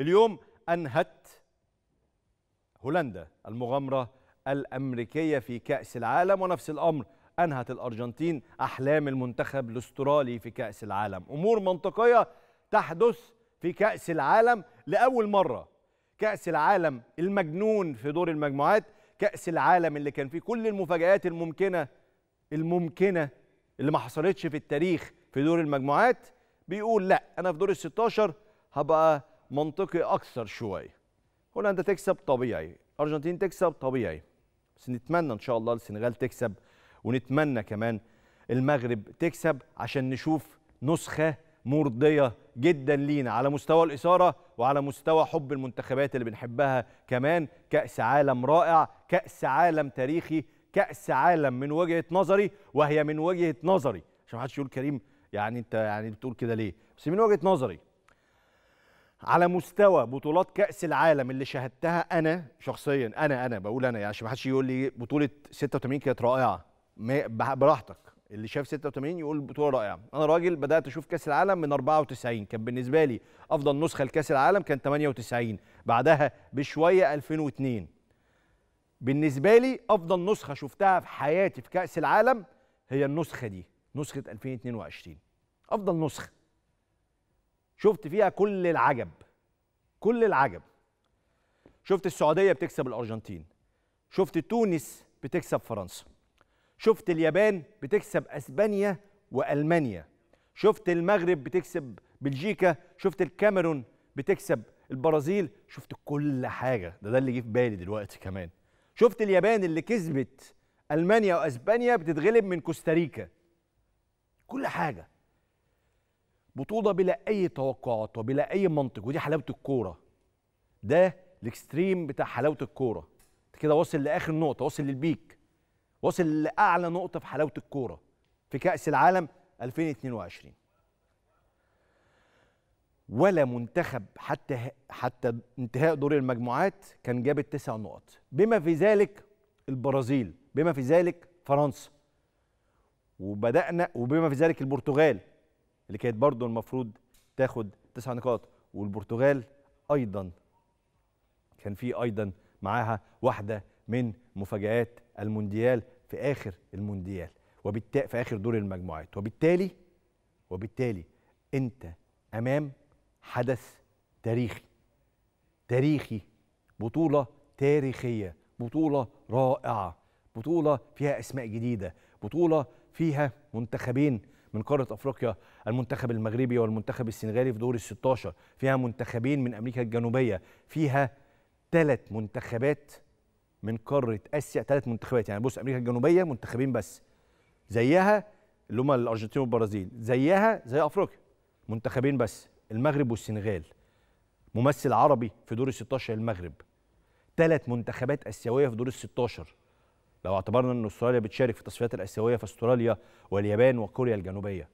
اليوم أنهت هولندا المغامرة الأمريكية في كأس العالم ونفس الأمر أنهت الأرجنتين أحلام المنتخب الأسترالي في كأس العالم أمور منطقية تحدث في كأس العالم لأول مرة كأس العالم المجنون في دور المجموعات كأس العالم اللي كان فيه كل المفاجآت الممكنة الممكنة اللي ما حصلتش في التاريخ في دور المجموعات بيقول لا أنا في دور الستاشر هبقى منطقي اكثر شويه هولندا تكسب طبيعي ارجنتين تكسب طبيعي بس نتمنى ان شاء الله السنغال تكسب ونتمنى كمان المغرب تكسب عشان نشوف نسخه مرضيه جدا لينا على مستوى الاثاره وعلى مستوى حب المنتخبات اللي بنحبها كمان كاس عالم رائع كاس عالم تاريخي كاس عالم من وجهه نظري وهي من وجهه نظري عشان ما حدش يقول كريم يعني انت يعني بتقول كده ليه بس من وجهه نظري على مستوى بطولات كاس العالم اللي شاهدتها انا شخصيا انا انا بقول انا يعني عشان ما حدش يقول لي بطوله 86 كانت رائعه براحتك اللي شاف 86 يقول بطوله رائعه انا راجل بدات اشوف كاس العالم من 94 كان بالنسبه لي افضل نسخه لكاس العالم كان 98 بعدها بشويه 2002 بالنسبه لي افضل نسخه شفتها في حياتي في كاس العالم هي النسخه دي نسخه 2022 افضل نسخه شفت فيها كل العجب كل العجب شفت السعوديه بتكسب الارجنتين شفت تونس بتكسب فرنسا شفت اليابان بتكسب اسبانيا والمانيا شفت المغرب بتكسب بلجيكا شفت الكاميرون بتكسب البرازيل شفت كل حاجه ده ده اللي جه في بالي دلوقتي كمان شفت اليابان اللي كسبت المانيا واسبانيا بتتغلب من كوستاريكا كل حاجه بطوله بلا اي توقعات وبلا اي منطق ودي حلاوه الكوره ده الاكستريم بتاع حلاوه الكوره كده واصل لاخر نقطه واصل للبيك واصل لاعلى نقطه في حلاوه الكوره في كاس العالم 2022 ولا منتخب حتى حتى انتهاء دور المجموعات كان جاب التسع نقط بما في ذلك البرازيل بما في ذلك فرنسا وبدانا وبما في ذلك البرتغال اللي كانت برضه المفروض تاخد تسع نقاط والبرتغال ايضا كان في ايضا معاها واحده من مفاجات المونديال في اخر المونديال وبالتالي في اخر دور المجموعات وبالتالي وبالتالي انت امام حدث تاريخي تاريخي بطوله تاريخيه بطوله رائعه بطوله فيها اسماء جديده بطوله فيها منتخبين من قارة أفريقيا المنتخب المغربي والمنتخب السنغالي في دور ال 16 فيها منتخبين من أمريكا الجنوبية فيها ثلاث منتخبات من قارة آسيا ثلاث منتخبات يعني بص أمريكا الجنوبية منتخبين بس زيها اللي هم الأرجنتين والبرازيل زيها زي أفريقيا منتخبين بس المغرب والسنغال ممثل عربي في دور ال 16 المغرب ثلاث منتخبات آسيوية في دور ال 16 لو اعتبرنا ان استراليا بتشارك في التصفيات الاسيويه فاستراليا واليابان وكوريا الجنوبيه